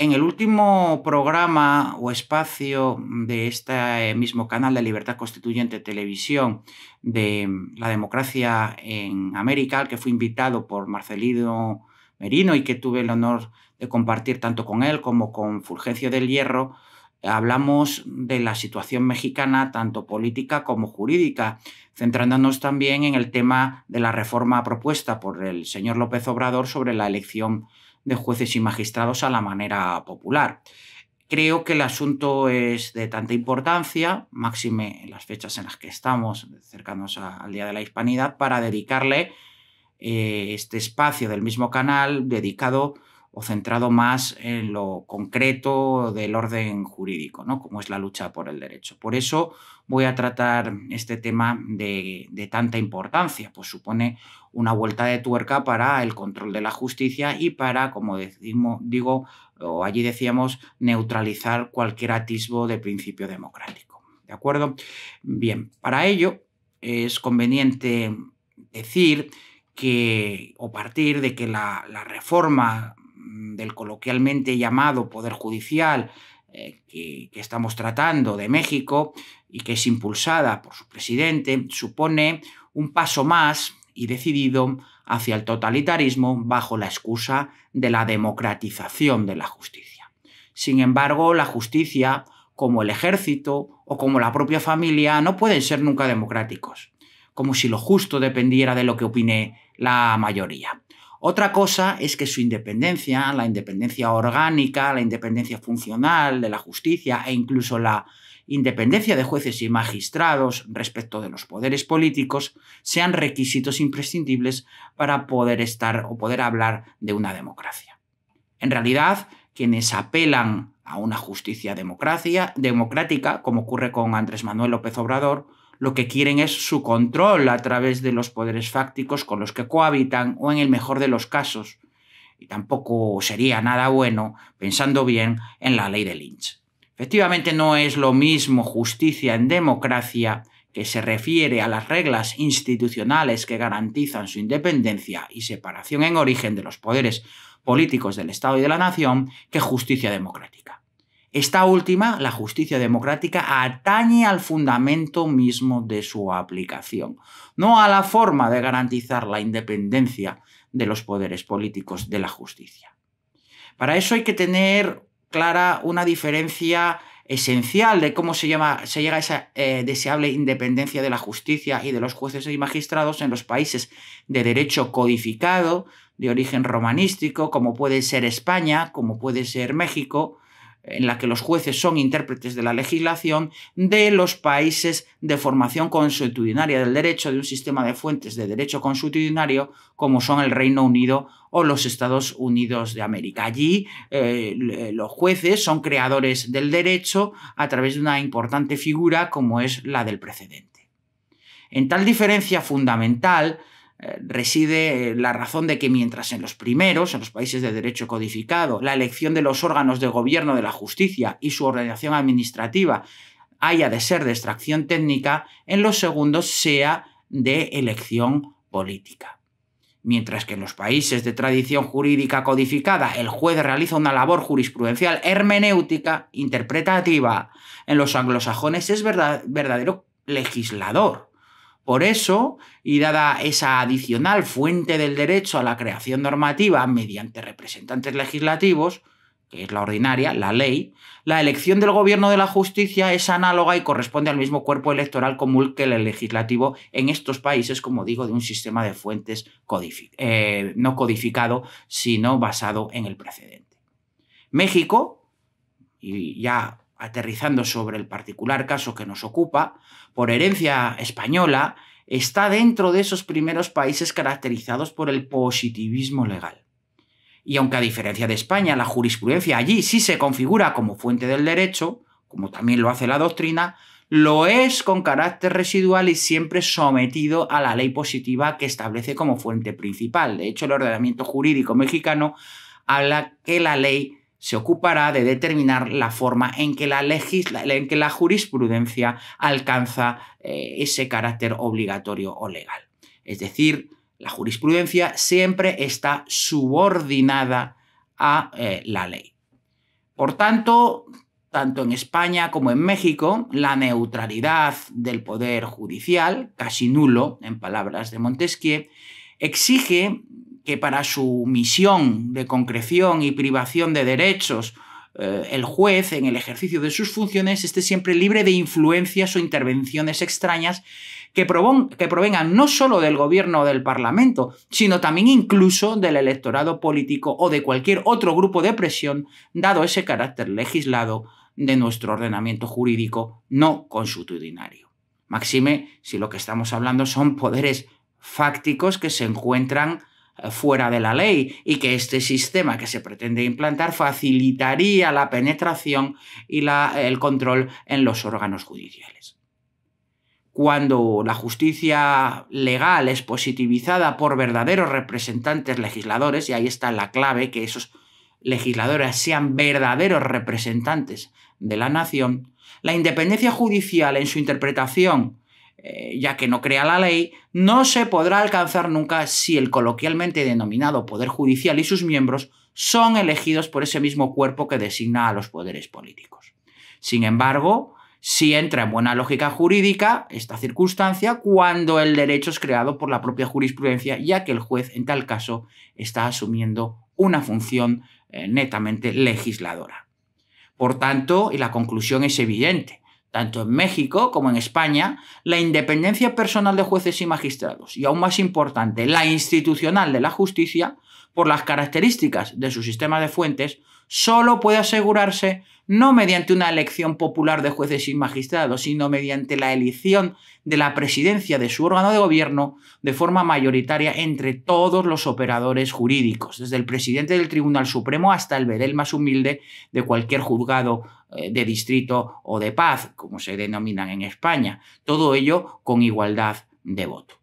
En el último programa o espacio de este eh, mismo canal de Libertad Constituyente Televisión de mm, la democracia en América, al que fui invitado por Marcelino Merino y que tuve el honor de compartir tanto con él como con Fulgencio del Hierro, hablamos de la situación mexicana, tanto política como jurídica, centrándonos también en el tema de la reforma propuesta por el señor López Obrador sobre la elección de jueces y magistrados a la manera popular. Creo que el asunto es de tanta importancia, máxime en las fechas en las que estamos, cercanos al Día de la Hispanidad, para dedicarle eh, este espacio del mismo canal dedicado o centrado más en lo concreto del orden jurídico, ¿no? como es la lucha por el derecho. Por eso voy a tratar este tema de, tanta importancia, pues supone una vuelta de tuerca para el control de la justicia y para, como decimos, digo, o allí decíamos, neutralizar cualquier atisbo de principio democrático. ¿De acuerdo? Bien, para ello es conveniente decir que, o partir de que la reforma Mm, del coloquialmente llamado Poder Judicial eh, que, estamos tratando de México y que es impulsada por su presidente, supone un paso más y decidido hacia el totalitarismo bajo la excusa de la democratización de la justicia. Sin embargo, la justicia, como el ejército o como la propia familia, no pueden ser nunca democráticos, como si lo justo dependiera de lo que opine la mayoría. Otra cosa es que su independencia, la independencia orgánica, la independencia funcional de la justicia e incluso la independencia de jueces y magistrados respecto de los poderes políticos sean requisitos imprescindibles para poder estar o poder hablar de una democracia. En realidad, quienes apelan a una justicia democracia, democrática, como ocurre con Andrés Manuel López Obrador, lo que quieren es su control a través de los poderes fácticos con los que cohabitan o en el mejor de los casos. Y tampoco sería nada bueno, pensando bien, en la ley de Lynch. Efectivamente no es lo mismo justicia en democracia que se refiere a las reglas institucionales que garantizan su independencia y separación en origen de los poderes políticos del Estado y de la Nación que justicia democrática. Esta última, la justicia democrática, atañe al fundamento mismo de su aplicación, no a la forma de garantizar la independencia de los poderes políticos de la justicia. Para eso hay que tener clara una diferencia esencial de cómo se, llega a esa eh, deseable independencia de la justicia y de los jueces y magistrados en los países de derecho codificado, de origen romanístico, como puede ser España, como puede ser México, en la que los jueces son intérpretes de la legislación de los países de formación consuetudinaria del derecho de un sistema de fuentes de derecho consuetudinario como son el Reino Unido o los Estados Unidos de América. Allí eh, los jueces son creadores del derecho a través de una importante figura como es la del precedente. En tal diferencia fundamental, eh, reside eh, la razón de que mientras en los primeros, en los países de derecho codificado, la elección de los órganos de gobierno de la justicia y su ordenación administrativa haya de ser de extracción técnica, en los segundos sea de elección política. Mientras que en los países de tradición jurídica codificada el juez realiza una labor jurisprudencial hermenéutica, interpretativa, en los anglosajones es verdadero legislador por eso, y dada esa adicional fuente del derecho a la creación normativa mediante representantes legislativos, que es la ordinaria, la ley, la elección del gobierno de la justicia es análoga y corresponde al mismo cuerpo electoral común que el legislativo en estos países, como digo, de un sistema de fuentes eh, no codificado, sino basado en el precedente. México, y ya aterrizando sobre el particular caso que nos ocupa, por herencia española, está dentro de esos primeros países caracterizados por el positivismo legal. Y aunque a diferencia de España, la jurisprudencia allí sí se configura como fuente del derecho, como también lo hace la doctrina, lo es con carácter residual y siempre sometido a la ley positiva que establece como fuente principal. De hecho, el ordenamiento jurídico mexicano habla que la ley se ocupará de determinar la forma en que la, en que la jurisprudencia alcanza eh, ese carácter obligatorio o legal. Es decir, la jurisprudencia siempre está subordinada a eh, la ley. Por tanto, tanto en España como en México, la neutralidad del poder judicial, casi nulo, en palabras de Montesquieu, exige que para su misión de concreción y privación de derechos, eh, el juez, en el ejercicio de sus funciones, esté siempre libre de influencias o intervenciones extrañas que, que provengan no solo del gobierno o del parlamento, sino también incluso del electorado político o de cualquier otro grupo de presión, dado ese carácter legislado de nuestro ordenamiento jurídico no consuetudinario. Maxime, si lo que estamos hablando son poderes fácticos que se encuentran fuera de la ley y que este sistema que se pretende implantar facilitaría la penetración y el control en los órganos judiciales. Cuando la justicia legal es positivizada por verdaderos representantes legisladores, y ahí está la clave, que esos legisladores sean verdaderos representantes de la nación, la independencia judicial en su interpretación eh, ya que no crea la ley, no se podrá alcanzar nunca si el coloquialmente denominado Poder Judicial y sus miembros son elegidos por ese mismo cuerpo que designa a los poderes políticos. Sin embargo, si entra en buena lógica jurídica esta circunstancia cuando el derecho es creado por la propia jurisprudencia, ya que el juez en tal caso está asumiendo una función eh, netamente legisladora. Por tanto, y la conclusión es evidente, tanto en México como en España, la independencia personal de jueces y magistrados y, aún más importante, la institucional de la justicia, por las características de su sistema de fuentes, solo puede asegurarse no mediante una elección popular de jueces y magistrados, sino mediante la elección de la presidencia de su órgano de gobierno de forma mayoritaria entre todos los operadores jurídicos, desde el presidente del Tribunal Supremo hasta el bedel más humilde de cualquier juzgado eh, de distrito o de paz, como se denominan en España. Todo ello con igualdad de voto.